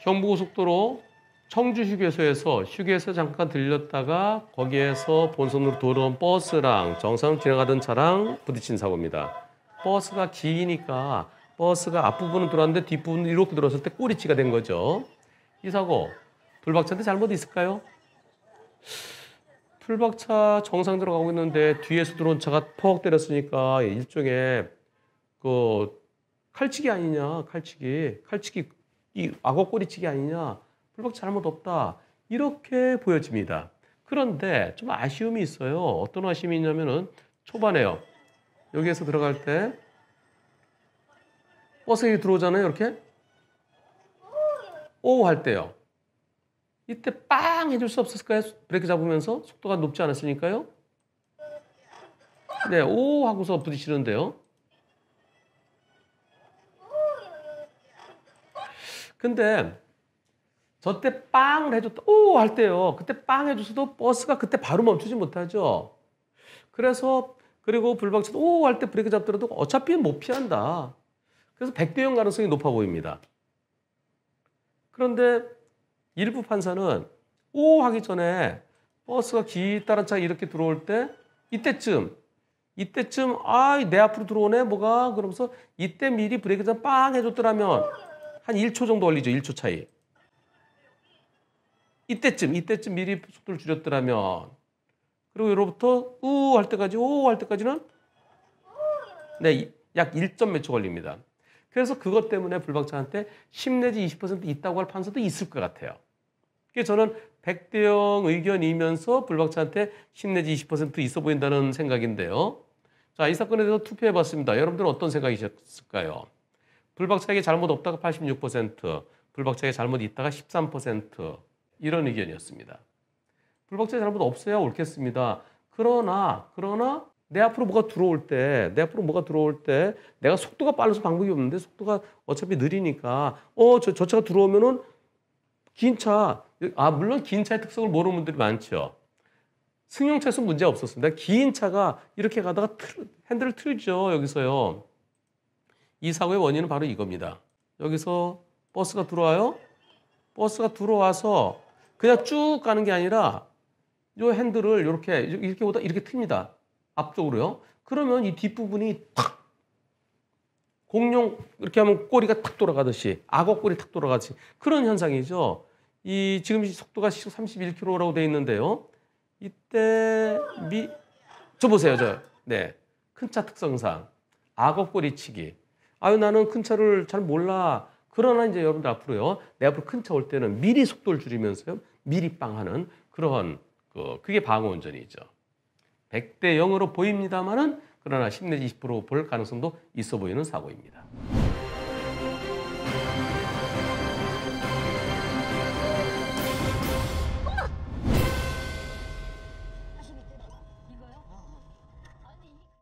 경부고속도로 청주 휴게소에서 휴게소 잠깐 들렸다가 거기에서 본선으로 돌아온 버스랑 정상 지나가던 차랑 부딪힌 사고입니다. 버스가 기니까 버스가 앞부분은 돌았는데 뒷부분 이렇게 돌았을 때 꼬리치가 된 거죠. 이 사고 불박차인데 잘못 있을까요? 풀박차 정상대로 가고 있는데 뒤에서 들어온 차가 퍽 때렸으니까 일종의 그 칼치기 아니냐 칼치기 칼치기 이 악어 꼬리치기 아니냐, 불법 잘못 없다 이렇게 보여집니다. 그런데 좀 아쉬움이 있어요. 어떤 아쉬움이 있냐면은 초반에요. 여기에서 들어갈 때 버스에 들어오잖아요. 이렇게 오 할 때요. 이때 빵 해줄 수 없었을까요? 브레이크 잡으면서 속도가 높지 않았으니까요. 네, 오 하고서 부딪히는데요. 근데 저 때 빵을 해줬다, 오! 할 때요. 그때 빵해줬어도 버스가 그때 바로 멈추지 못하죠. 그래서, 그리고 불방차도 오! 할 때 브레이크 잡더라도 어차피 못 피한다. 그래서 백대형 가능성이 높아 보입니다. 그런데 일부 판사는 오! 하기 전에 버스가 뒤다란차 이렇게 들어올 때 이때쯤 이때쯤 아내 앞으로 들어오네 뭐가 그러면서 이때 미리 브레이크 잡빵 해줬더라면 한 1초 정도 걸리죠. 1초 차이. 이때쯤 이때쯤 미리 속도를 줄였더라면 그리고 여로부터 우 할 때까지 오 할 때까지는 네, 약 1점 몇 초 걸립니다. 그래서 그것 때문에 불박차한테 10 내지 20% 있다고 할 판서도 있을 것 같아요. 그게 저는 100대 0 의견이면서 불박차한테 10 내지 20% 있어 보인다는 생각인데요. 자, 이 사건에 대해서 투표해 봤습니다. 여러분들은 어떤 생각이셨을까요? 불박차에게 잘못 없다가 86%, 불박차에게 잘못 있다가 13% 이런 의견이었습니다. 불박차에 잘못 없어야 옳겠습니다. 그러나 그러나 내 앞으로 뭐가 들어올 때, 내 앞으로 뭐가 들어올 때 내가 속도가 빨라서 방법이 없는데 속도가 어차피 느리니까 어, 저, 저 차가 들어오면은 긴 차, 아, 물론 긴 차의 특성을 모르는 분들이 많죠. 승용차에서 문제 없었습니다. 긴 차가 이렇게 가다가 틀, 핸들을 틀죠, 여기서요. 이 사고의 원인은 바로 이겁니다. 여기서 버스가 들어와요. 버스가 들어와서 그냥 쭉 가는 게 아니라 요 핸들을 이렇게 이렇게 오다 이렇게 틉니다. 앞쪽으로요. 그러면 이 뒷부분이 탁 공룡 이렇게 하면 꼬리가 탁 돌아가듯이 악어 꼬리 탁 돌아가듯이 그런 현상이죠. 이 지금 속도가 시속 31km라고 돼 있는데요. 이때 미저 보세요, 저. 네. 큰 차 특성상 악어 꼬리치기 아유 나는 큰 차를 잘 몰라. 그러나 이제 여러분들 앞으로요. 내 앞으로 큰 차 올 때는 미리 속도를 줄이면서요. 미리 빵하는 그러한 그 그게 방어 운전이죠. 100대 0으로 보입니다만은 그러나 10 내지 20%볼 가능성도 있어 보이는 사고입니다.